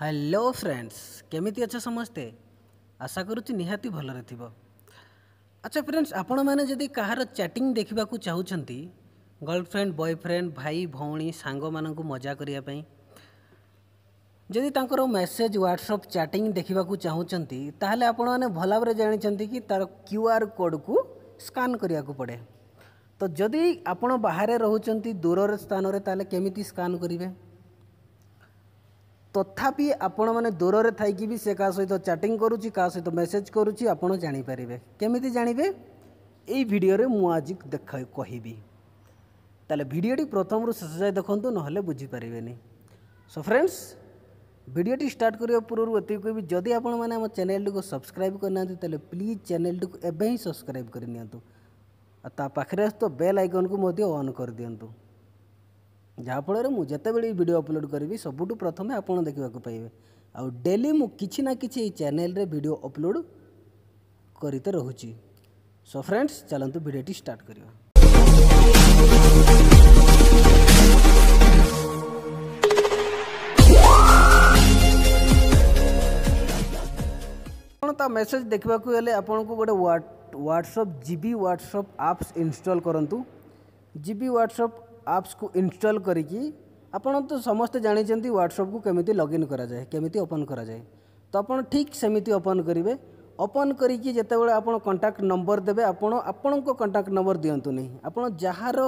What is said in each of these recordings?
hello friends केमी अच्छा समस्ते आशा निहाती भल अच्छा फ्रेंड्स आपण मैंने कहार चैटिंग देखा चाहूँ गर्लफ्रेंड बॉयफ्रेंड भाई भौणी सांग मानक मजा करने जदि तर मेसेज ह्वाट्सअप चैटिंग देखा चाहूंटे आपण मैंने भल भाव जानते कि तार क्यू आर कोड को स्कान करने पड़े तो जदि आपण बाहर रोच दूर स्थान में तेल केमी स्कान करेंगे ତଥାପି ଆପଣମାନେ ଦୂରରେ ଥାଇକି ବି ସେ କାହା ସହିତ ଚାଟିଂ କରୁଛି କାହା ସହିତ ମେସେଜ୍ କରୁଛି ଆପଣ ଜାଣିପାରିବେ କେମିତି ଜାଣିବେ ଏଇ ଭିଡ଼ିଓରେ ମୁଁ ଆଜି ଦେଖ କହିବି ତାହେଲେ ଭିଡ଼ିଓଟି ପ୍ରଥମରୁ ଶେଷ ଯାଏ ଦେଖନ୍ତୁ ନହେଲେ ବୁଝିପାରିବେନି ସୋ ଫ୍ରେଣ୍ଡସ୍ ଭିଡ଼ିଓଟି ଷ୍ଟାର୍ଟ କରିବା ପୂର୍ବରୁ ଏତିକି କହିବି ଯଦି ଆପଣମାନେ ଆମ ଚ୍ୟାନେଲ୍ଟିକୁ ସବସ୍କ୍ରାଇବ୍ କରିନାହାନ୍ତି ତାହେଲେ ପ୍ଲିଜ୍ ଚ୍ୟାନେଲ୍ଟିକୁ ଏବେ ହିଁ ସବସ୍କ୍ରାଇବ୍ କରିନିଅନ୍ତୁ ଆଉ ତା ପାଖରେ ଆସୁଥିବା ବେଲ୍ ଆଇକନ୍କୁ ମଧ୍ୟ ଅନ୍ କରିଦିଅନ୍ତୁ ଯାହାଫଳରେ ମୁଁ ଯେତେବେଳେ ଏଇ ଭିଡ଼ିଓ ଅପଲୋଡ଼ କରିବି ସବୁଠୁ ପ୍ରଥମେ ଆପଣ ଦେଖିବାକୁ ପାଇବେ ଆଉ ଡେଲି ମୁଁ କିଛି ନା କିଛି ଏଇ ଚ୍ୟାନେଲରେ ଭିଡ଼ିଓ ଅପଲୋଡ଼ କରିତେ ରହୁଛି ସୋ ଫ୍ରେଣ୍ଡସ୍ ଚାଲନ୍ତୁ ଭିଡ଼ିଓଟି ଷ୍ଟାର୍ଟ କରିବା ଆପଣ ତା ମେସେଜ ଦେଖିବାକୁ ହେଲେ ଆପଣଙ୍କୁ ଗୋଟେ WhatsApp GB WhatsApp apps install କରନ୍ତୁ ଜିବି ହ୍ୱାଟ୍ସଅପ୍ आप्स को इनस्टल करी आपण तो समस्ते जानते ह्वाट्सअप को कमी लगइन कराए केमी ओपन कराए तो आप ठीक सेमती ओपन करेंगे ओपन करते कंटाक्ट नंबर देते आपण को कंटाक्ट नंबर दिंतु नहीं आप जार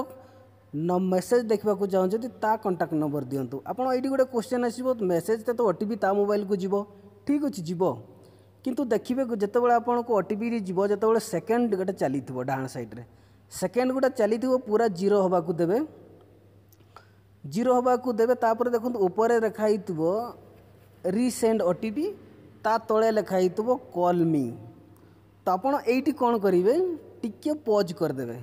मेसेज देखा चाहते ता कंटाक्ट नंबर दिंतु आपड़ी गोटे क्वेश्चन आस मेसेज तो ओटीपी तो ता मोबाइल को जीव ठीक अच्छे जीव कितु देखिए जिते बटीपी जीव जो सेकेंड गोटे चली थोड़ा डाण सैड्रे सेकेंड गोटे चली थोड़ा पूरा जीरो हाँ को देवे ଜିରୋ ହେବାକୁ ଦେବେ ତାପରେ ଦେଖନ୍ତୁ ଉପରେ ଲେଖା ହେଇଥିବ ରିସେଣ୍ଡ ଓ ଟି ପି ତା ତଳେ ଲେଖା ହେଇଥିବ କଲ୍ ମି ତ ଆପଣ ଏଇଠି କ'ଣ କରିବେ ଟିକିଏ ପଜ୍ କରିଦେବେ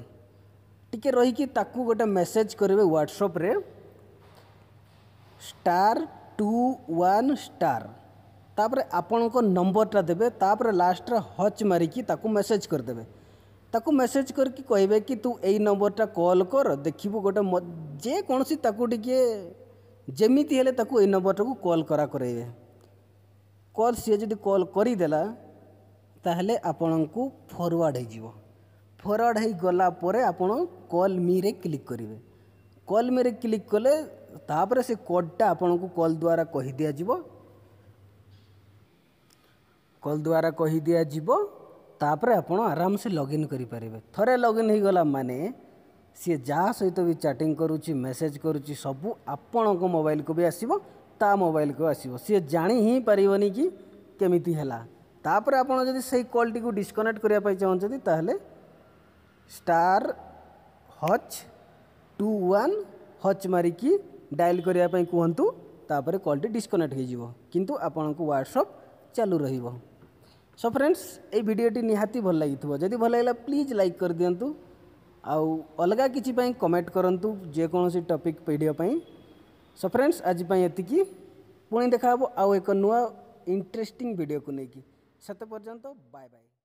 ଟିକିଏ ରହିକି ତାକୁ ଗୋଟେ ମେସେଜ୍ କରିବେ ହ୍ୱାଟ୍ସପ୍ରେ ଷ୍ଟାର୍ ଟୁ ୱାନ୍ ଷ୍ଟାର୍ ତାପରେ ଆପଣଙ୍କ ନମ୍ବରଟା ଦେବେ ତାପରେ ଲାଷ୍ଟରେ ହଚ୍ ମାରିକି ତାକୁ ମେସେଜ୍ କରିଦେବେ ତାକୁ ମେସେଜ୍ କରିକି କହିବେ କି ତୁ ଏଇ ନମ୍ବରଟା କଲ୍ କର ଦେଖିବୁ ଗୋଟେ ଯେକୌଣସି ତାକୁ ଟିକିଏ ଯେମିତି ହେଲେ ତାକୁ ଏଇ ନମ୍ବରଟାକୁ କଲ୍ କରା କରାଇବେ କଲ୍ ସିଏ ଯଦି କଲ୍ କରିଦେଲା ତାହେଲେ ଆପଣଙ୍କୁ ଫରୱାର୍ଡ଼ ହୋଇଯିବ ଫରୱାର୍ଡ଼ ହୋଇଗଲା ପରେ ଆପଣ କଲ୍ ମିରେ କ୍ଲିକ୍ କରିବେ କଲ୍ ମିରେ କ୍ଲିକ୍ କଲେ ତାପରେ ସେ କୋଡ଼୍ଟା ଆପଣଙ୍କୁ କଲ୍ ଦ୍ୱାରା କହିଦିଆଯିବ କଲ୍ ଦ୍ୱାରା କହିଦିଆଯିବ तापर आप आराम से लगइन करेंगे थे लगइन हो गला मानने सी जहाँ सहित भी चैटिंग करुच्च मेसेज करुच्च सब आपण मोबाइल को भी आसो ता मोबाइल को आसो सी जा ही पारन किमी है कल टी डिस्कनेक्ट करने चाहते तेल star hash two one hash मारिकी डायल करने कहतु तापर कल टी डिस्कनेक्ट हो ह्वाट्सअप चालू रहा সো ফ্রেন্ডস এই ভিডিওটি নিহাতি ভাল লাগিথিব যদি ভাল লাগিলা প্লিজ লাইক করিদিন্তু ଆଉ ଅଲଗା କିଛି ପାଇଁ କମେଣ୍ଟ କରନ୍ତୁ ଯେକୌଣସି ଟପିକ୍ ଭିଡ଼ିଓ ପାଇଁ ସୋ ଫ୍ରେଣ୍ଡସ୍ ଆଜି ପାଇଁ ଏତିକି ପୁଣି ଦେଖାହେବ ଆଉ ଏକ ନୂଆ ଇଣ୍ଟରେଷ୍ଟିଂ ଭିଡ଼ିଓକୁ ନେଇକି ସେତେ ପର୍ଯ୍ୟନ୍ତ ବାଏ ବାଏ